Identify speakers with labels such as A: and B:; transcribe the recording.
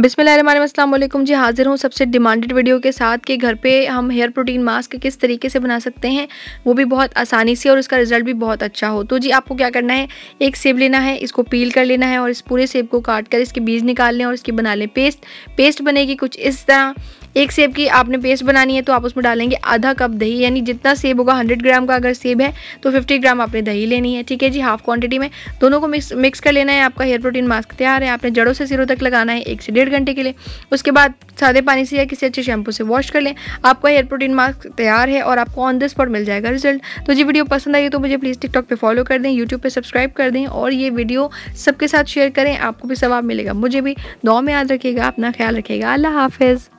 A: बिसमिलकुम जी हाजिर हूँ सबसे डिमांडेड वीडियो के साथ कि घर पे हम हेयर प्रोटीन मास्क किस तरीके से बना सकते हैं वो भी बहुत आसानी से और उसका रिजल्ट भी बहुत अच्छा हो तो जी आपको क्या करना है एक सेब लेना है इसको पील कर लेना है और इस पूरे सेब को काट कर इसके बीज निकाल लें और इसकी बना लें पेस्ट पेस्ट बनेगी कुछ इस तरह एक सेब की आपने पेस्ट बनानी है तो आप उसमें डालेंगे आधा कप दही यानी जितना सेब होगा हंड्रेड ग्राम का अगर सेब है तो फिफ्टी ग्राम आपने दही लेनी है ठीक है जी हाफ क्वांटिटी में दोनों को मिक्स मिक्स कर लेना है आपका हेयर प्रोटीन मास्क तैयार है आपने जड़ों से सिरों तक लगाना है एक से डेढ़ घंटे के लिए उसके बाद सादे पानी से या किसी अच्छे शैम्पू से वॉश कर लें आपका हेयर प्रोटीन मास्क तैयार है और आपको ऑन द स्पॉट मिल जाएगा रिजल्ट तो जी वीडियो पसंद आई तो मुझे प्लीज़ टिकटॉक पर फॉलो कर दें यूट्यूब पर सब्सक्राइब कर दें और ये वीडियो सबके साथ शेयर करें आपको भी सवाब मिलेगा मुझे भी दो में याद रखिएगा अपना ख्याल रखिएगा अल्लाह हाफिज़